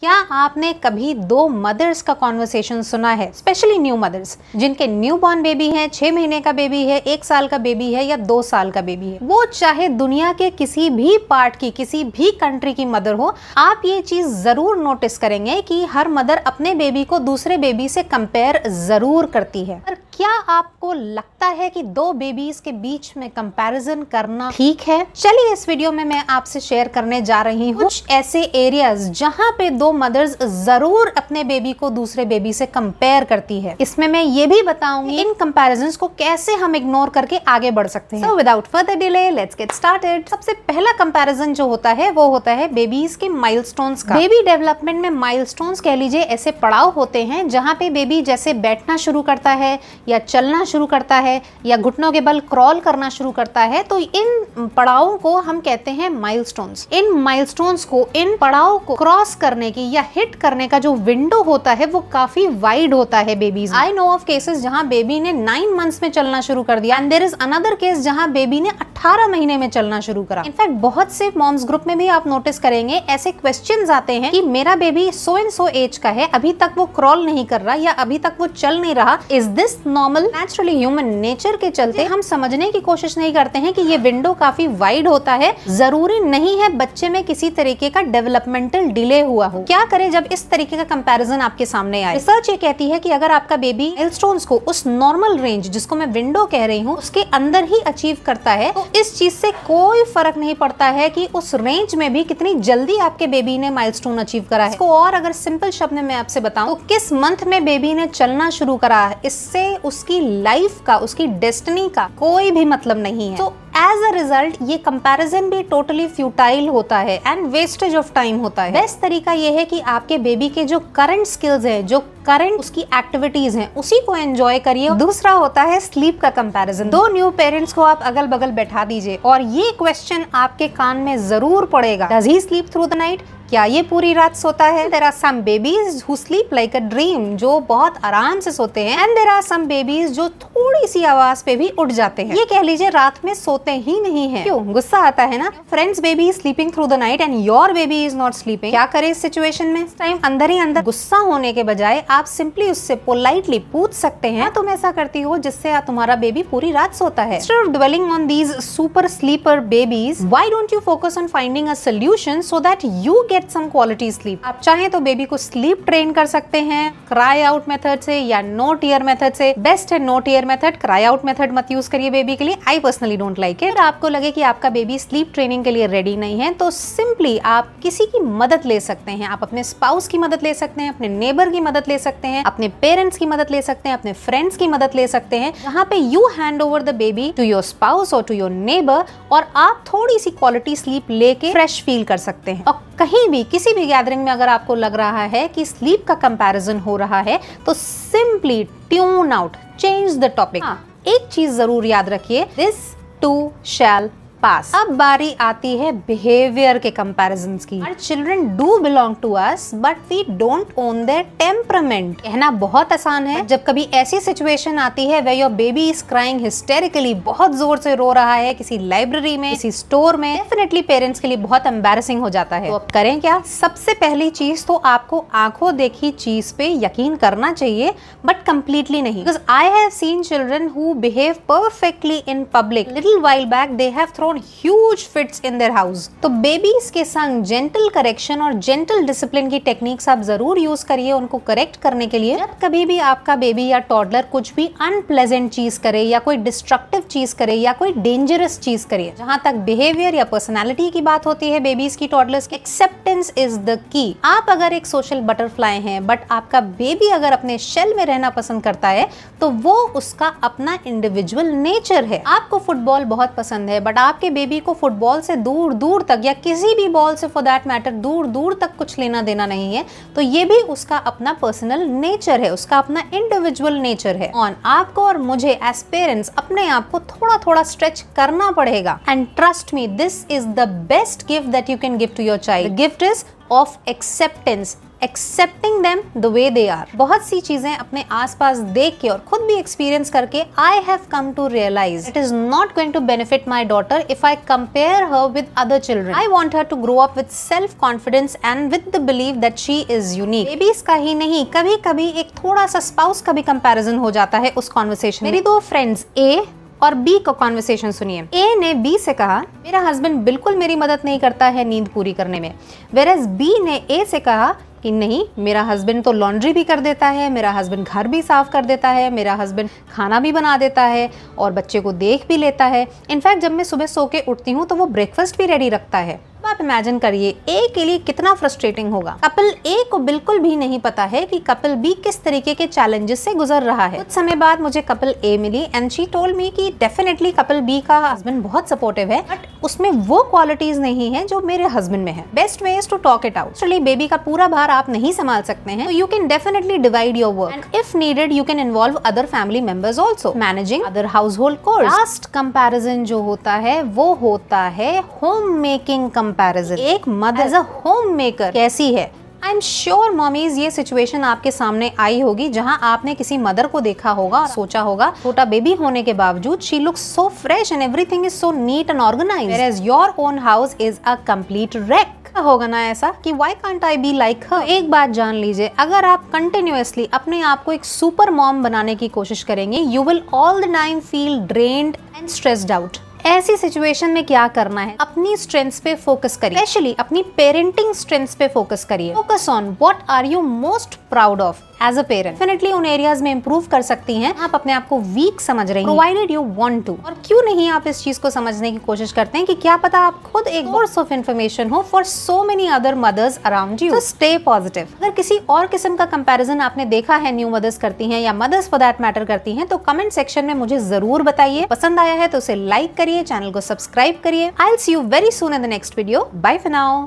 क्या आपने कभी दो मदर्स का कॉन्वर्सेशन सुना है स्पेशली न्यू मदर्स जिनके न्यू बॉर्न बेबी है छह महीने का बेबी है एक साल का बेबी है या दो साल का बेबी है वो चाहे दुनिया के किसी भी पार्ट की किसी भी कंट्री की मदर हो आप ये चीज जरूर नोटिस करेंगे कि हर मदर अपने बेबी को दूसरे बेबी से कंपेयर जरूर करती है पर क्या आपको लगता है कि दो बेबीज के बीच में कंपैरिजन करना ठीक है चलिए इस वीडियो में मैं आपसे शेयर करने जा रही हूँ कुछ ऐसे एरियाज जहाँ पे दो दो मदर्स जरूर अपने बेबी को दूसरे बेबी से कंपेयर करती है इसमें मैं ये भी बताऊंगी इन कंपेरिजन को कैसे हम इग्नोर करके आगे बढ़ सकते हैं without further delay let's get started सबसे पहला कंपेरिजन जो होता है वो होता है बेबीज के माइल का बेबी डेवलपमेंट में माइल कह लीजिए ऐसे पड़ाव होते हैं जहाँ पे बेबी जैसे बैठना शुरू करता है या चलना शुरू करता है या घुटनों के बल क्रॉल करना शुरू करता है तो इन पड़ावों को हम कहते हैं माइलस्टोन्स इन माइलस्टोन्स को इन पड़ाव को क्रॉस करने की या हिट करने का जो विंडो होता है वो काफी वाइड होता है babies I know of cases जहाँ बेबी ने नाइन मंथ्स में चलना शुरू कर दिया and there is another case जहाँ बेबी ने 18 महीने में चलना शुरू करा इनफैक्ट बहुत से मॉम्स ग्रुप में भी आप नोटिस करेंगे ऐसे क्वेश्चन आते हैं कि मेरा baby so and so age का है अभी तक वो क्रॉल नहीं कर रहा या अभी तक वो चल नहीं रहा is this normal naturally human nature के चलते हम समझने की कोशिश नहीं करते हैं कि ये विंडो काफी वाइड होता है जरूरी नहीं है बच्चे में किसी तरीके का डेवलपमेंटल डिले हुआ हो क्या करें जब इस तरीके का कंपैरिजन आपके सामने आए रिसर्च ये कहती है कि अगर आपका बेबी मिलस्टोन्स को उस नॉर्मल रेंज जिसको मैं विंडो कह रही हूँ उसके अंदर ही अचीव करता है तो इस चीज़ से कोई फ़र्क नहीं पड़ता है कि उस रेंज में भी कितनी जल्दी आपके बेबी ने माइलस्टोन अचीव करा है इसको और अगर सिंपल शब्द में आपसे बताऊं तो किस मंथ में बेबी ने चलना शुरू करा है इससे उसकी लाइफ का उसकी डेस्टिनी का कोई भी मतलब नहीं है तो एज अ रिजल्ट ये कंपैरिजन भी टोटली फ्यूटाइल होता है एंड वेस्टेज ऑफ टाइम होता है बेस्ट तरीका ये है कि आपके बेबी के जो करंट स्किल्स है जो करंट उसकी एक्टिविटीज हैं उसी को एंजॉय करिए दूसरा होता है स्लीप का कंपैरिजन दो न्यू पेरेंट्स को आप अगल बगल बैठा दीजिए और ये क्वेश्चन आपके कान में जरूर पड़ेगा does he sleep through the night क्या ये पूरी रात सोता है there are some babies who sleep like a dream जो बहुत आराम से सोते हैं and there are some babies जो थोड़ी सी आवाज पे भी उठ जाते हैं ये कह लीजिए रात में सोते ही नहीं है क्यों गुस्सा आता है ना friends baby sleeping through the night and your baby is not sleeping क्या करे इस सिचुएशन में टाइम अंदर ही अंदर गुस्सा होने के बजाय आप सिंपली उससे पोलाइटली पूछ सकते हैं हाँ, तुम ऐसा करती हो जिससे तुम्हारा बेबी पूरी रात सोता है सिर्फ dwelling on these super sleeper babies why don't you focus on finding a solution so that you get get some quality sleep आप चाहें तो बेबी को स्लीप ट्रेन कर सकते हैं क्राई आउट मेथड से या नो टीयर मेथड से बेस्ट है no tear method cry out method मत यूज करिए बेबी के लिए I personally don't like it आपको लगे कि आपका बेबी स्लीप ट्रेनिंग के लिए रेडी नहीं है तो सिंपली आप किसी की मदद ले सकते हैं आप अपने स्पाउस की मदद ले सकते हैं अपने नेबर की मदद ले सकते हैं अपने पेरेंट्स की मदद ले सकते हैं अपने फ्रेंड्स की मदद ले सकते हैं यहाँ पे you hand over the baby to your spouse और टू योर नेबर और आप थोड़ी सी क्वालिटी स्लीप लेके फ्रेश फील कर सकते हैं कहीं भी किसी भी गैदरिंग में अगर आपको लग रहा है कि स्लीप का कंपैरिजन हो रहा है तो simply tune out change the topic एक चीज जरूर याद रखिए दिस टू शैल पास अब बारी आती है बिहेवियर के कंपेरिजन की our children do belong to us but we don't own their temperament कहना बहुत आसान है जब कभी ऐसी सिचुएशन आती है way your baby is crying hysterically बहुत जोर से रो रहा है किसी लाइब्रेरी में किसी स्टोर में डेफिनेटली पेरेंट्स के लिए बहुत एम्बेरसिंग हो जाता है तो अब करें क्या सबसे पहली चीज तो आपको आंखों देखी चीज पे यकीन करना चाहिए बट कम्प्लीटली नहीं because I have seen children who behave perfectly in public little wild back they have throw own huge fits in their house तो बेबीज के संग जेंटल करेक्शन और जेंटल डिसिप्लिन की टेक्निक्स आप जरूर यूज करिए उनको करेक्ट करने के लिए जब कभी भी आपका बेबी या टॉडलर कुछ भी अनप्लेजेंट चीज करे या कोई डिस्ट्रक्टिव चीज करे या कोई डेंजरस चीज करे जहाँ तक बिहेवियर या पर्सनैलिटी की बात होती है बेबीज की टॉडलर्स की एक्सेप्टेंस इज द की आप अगर एक सोशल बटरफ्लाई हैं बट आपका बेबी अगर अपने शेल में रहना पसंद करता है तो वो उसका अपना इंडिविजुअल नेचर है आपको फुटबॉल बहुत पसंद है बट आप आपके बेबी को फुटबॉल से दूर दूर तक या किसी भी बॉल से फॉर दैट मैटर दूर दूर तक कुछ लेना देना नहीं है तो ये भी उसका अपना पर्सनल नेचर है उसका अपना इंडिविजुअल नेचर है ऑन आपको और मुझे एज पेरेंट्स अपने आप को थोड़ा थोड़ा स्ट्रेच करना पड़ेगा and trust me this is the best gift that you can give to your child gift is of acceptance accepting them the way they are बहुत सी चीजें अपने आसपास देख के और खुद भी एक्सपीरियंस करके I have come to realise it is not going to benefit my daughter if I compare her with other children I want her to grow up with self confidence and with the believe that she is unique babies का ही नहीं कभी कभी एक थोड़ा सा spouse का भी कंपेरिजन हो जाता है उस कॉन्वर्सेशन मेरी दो फ्रेंड्स ए और बी का कॉन्वर्सेशन सुनिए ए ने बी से कहा मेरा हस्बैंड बिल्कुल मेरी मदद नहीं करता है नींद पूरी करने में वेर एज बी ने ए से कहा कि नहीं मेरा हस्बैंड तो लॉन्ड्री भी कर देता है मेरा हस्बैंड घर भी साफ कर देता है मेरा हस्बैंड खाना भी बना देता है और बच्चे को देख भी लेता है इनफैक्ट जब मैं सुबह सो के उठती हूँ तो वो ब्रेकफास्ट भी रेडी रखता है आप इमेजिन करिए ए के लिए कितना फ्रस्ट्रेटिंग होगा कपिल ए को बिल्कुल भी नहीं पता है कि कपिल बी किस तरीके के चैलेंजेस से गुजर रहा है कुछ समय बाद मुझे कपिल ए मिली एंड शी टोल मी कि डेफिनेटली कपिल बी का हस्बैंड बहुत सपोर्टिव है बट उसमें वो क्वालिटीज़ नहीं है जो मेरे हस्बैंड में है best way is to talk it out चलिए बेबी का पूरा भार आप नहीं संभाल सकते हैं you can definitely divide your work if needed you can involve other family members also managing other household को लास्ट कंपेरिजन जो होता है वो होता है होम मेकिंग कंपेरिजन एक mother as a home maker कैसी है आई एम श्योर मॉमीज ये सिचुएशन आपके सामने आई होगी जहाँ आपने किसी मदर को देखा होगा और सोचा होगा छोटा बेबी होने के बावजूद she looks so fresh and everything is so neat and organise as your own house is a complete wreck होगा ना ऐसा कि why can't I be like her एक बात जान लीजिए अगर आप कंटिन्यूसली अपने आप को एक सुपर मॉम बनाने की कोशिश करेंगे you will all the time feel drained and stressed out ऐसी सिचुएशन में क्या करना है अपनी स्ट्रेंथ्स पे फोकस करिए स्पेशली अपनी पेरेंटिंग स्ट्रेंथ्स पे फोकस करिए focus on what are you most proud of as a parent definitely उन एरियाज में इंप्रूव कर सकती हैं आप अपने आप को वीक समझ रही हैं प्रोवाइडेड यू वांट टू और क्यों नहीं आप इस चीज को समझने की कोशिश करते हैं कि क्या पता आप खुद एक सोर्स ऑफ इन्फॉर्मेशन हो for so many other mothers around you stay positive अगर किसी और किस्म का कंपेरिजन आपने देखा है न्यू मदर्स करती है या मदर्स फॉर दैट मैटर करती है तो कमेंट सेक्शन में मुझे जरूर बताइए पसंद आया है तो उसे लाइक करिए चैनल को सब्सक्राइब करिए I'll see you very soon in the next video bye फनाओ